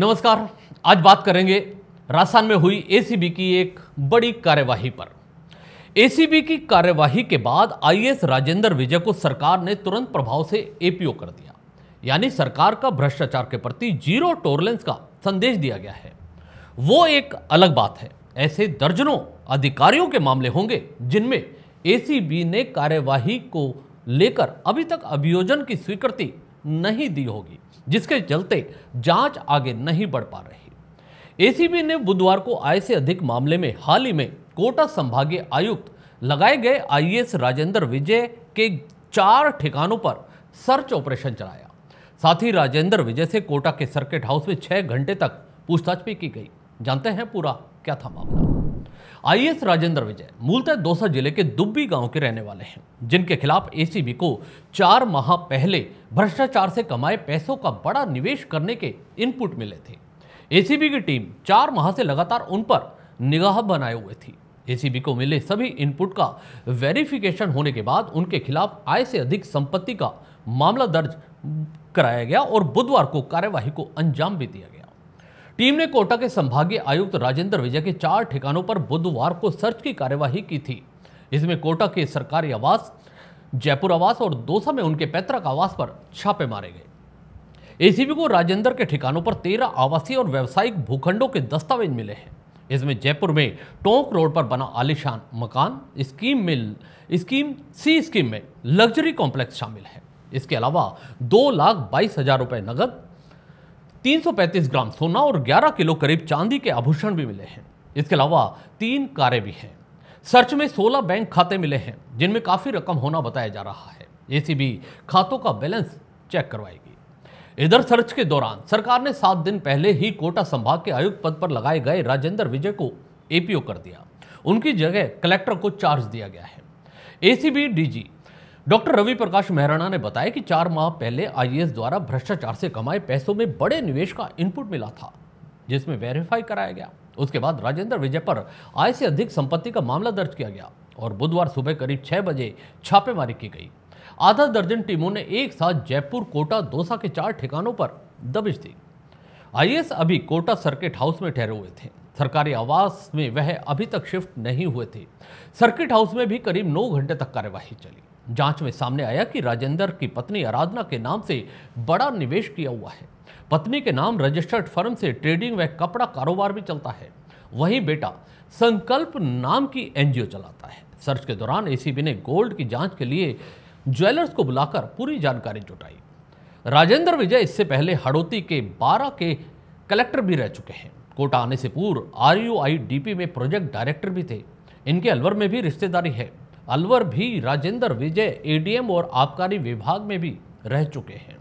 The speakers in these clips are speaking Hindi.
नमस्कार आज बात करेंगे राजस्थान में हुई एसीबी की एक बड़ी कार्यवाही पर एसीबी की कार्यवाही के बाद आईएएस राजेंद्र विजय को सरकार ने तुरंत प्रभाव से एपीओ कर दिया यानी सरकार का भ्रष्टाचार के प्रति जीरो टॉलरेंस का संदेश दिया गया है वो एक अलग बात है ऐसे दर्जनों अधिकारियों के मामले होंगे जिनमें एसीबी ने कार्यवाही को लेकर अभी तक अभियोजन की स्वीकृति नहीं दी होगी जिसके चलते जांच आगे नहीं बढ़ पा रही एसीबी ने बुधवार को आय से अधिक मामले में हाल ही में कोटा संभागीय आयुक्त लगाए गए आईएएस राजेंद्र विजय के चार ठिकानों पर सर्च ऑपरेशन चलाया साथ ही राजेंद्र विजय से कोटा के सर्किट हाउस में छह घंटे तक पूछताछ भी की गई जानते हैं पूरा क्या था मामला आईएएस राजेंद्र विजय मूलतः दौसा जिले के दुब्बी गांव के रहने वाले हैं जिनके खिलाफ एसीबी को चार माह पहले भ्रष्टाचार से कमाए पैसों का बड़ा निवेश करने के इनपुट मिले थे एसीबी की टीम चार माह से लगातार उन पर निगाह बनाए हुए थी एसीबी को मिले सभी इनपुट का वेरिफिकेशन होने के बाद उनके खिलाफ आय से अधिक संपत्ति का मामला दर्ज कराया गया और बुधवार को कार्यवाही को अंजाम भी दिया गया टीम ने कोटा के संभागीय आयुक्त राजेंद्र विजय के चार ठिकानों पर बुधवार को सर्च की कार्यवाही की थी इसमें कोटा के सरकारी आवास जयपुर आवास और दोसा में उनके पैतृक आवास पर छापे मारे गए एसीबी को राजेंद्र के ठिकानों पर तेरह आवासीय और व्यावसायिक भूखंडों के दस्तावेज मिले हैं इसमें जयपुर में टोंक रोड पर बना आलिशान मकान स्कीम में स्कीम सी स्कीम में लग्जरी कॉम्प्लेक्स शामिल है इसके अलावा दो लाख बाईस हजार रुपये नगद 335 ग्राम सोना और 11 किलो करीब चांदी के आभूषण भी मिले हैं इसके अलावा तीन कारें भी हैं सर्च में 16 बैंक खाते मिले हैं जिनमें काफ़ी रकम होना बताया जा रहा है एसीबी खातों का बैलेंस चेक करवाएगी इधर सर्च के दौरान सरकार ने सात दिन पहले ही कोटा संभाग के आयुक्त पद पर लगाए गए राजेंद्र विजय को एपीओ कर दिया उनकी जगह कलेक्टर को चार्ज दिया गया है ACB DG doctor Ravi Prakash Mehrana ने बताया कि चार माह पहले आईएएस द्वारा भ्रष्टाचार से कमाए पैसों में बड़े निवेश का इनपुट मिला था जिसमें वेरीफाई कराया गया उसके बाद राजेंद्र विजय पर आय से अधिक संपत्ति का मामला दर्ज किया गया और बुधवार सुबह करीब छह बजे छापेमारी की गई आधा दर्जन टीमों ने एक साथ जयपुर कोटा दोसा के चार ठिकानों पर दबिश दी आईएएस अभी कोटा सर्किट हाउस में ठहरे हुए थे सरकारी आवास में वह अभी तक शिफ्ट नहीं हुए थे सर्किट हाउस में भी करीब नौ घंटे तक कार्यवाही चली जांच में सामने आया कि राजेंद्र की पत्नी आराधना के नाम से बड़ा निवेश किया हुआ है पत्नी के नाम रजिस्टर्ड फर्म से ट्रेडिंग व कपड़ा कारोबार भी चलता है वहीं बेटा संकल्प नाम की एनजीओ चलाता है सर्च के दौरान एसीबी ने गोल्ड की जांच के लिए ज्वेलर्स को बुलाकर पूरी जानकारी जुटाई राजेंद्र विजय इससे पहले हड़ौती के बारह के कलेक्टर भी रह चुके हैं कोटा आने से पूर्व आर डीपी में प्रोजेक्ट डायरेक्टर भी थे इनके अलवर में भी रिश्तेदारी है अलवर भी राजेंद्र विजय एडीएम और आबकारी विभाग में भी रह चुके हैं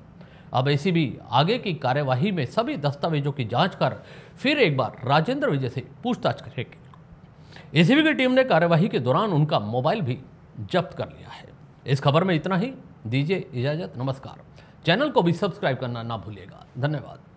अब भी आगे की कार्यवाही में सभी दस्तावेजों की जांच कर फिर एक बार राजेंद्र विजय से पूछताछ करेगी एसीबी की टीम ने कार्यवाही के दौरान उनका मोबाइल भी जब्त कर लिया है इस खबर में इतना ही दीजिए इजाजत नमस्कार चैनल को भी सब्सक्राइब करना ना भूलिएगा धन्यवाद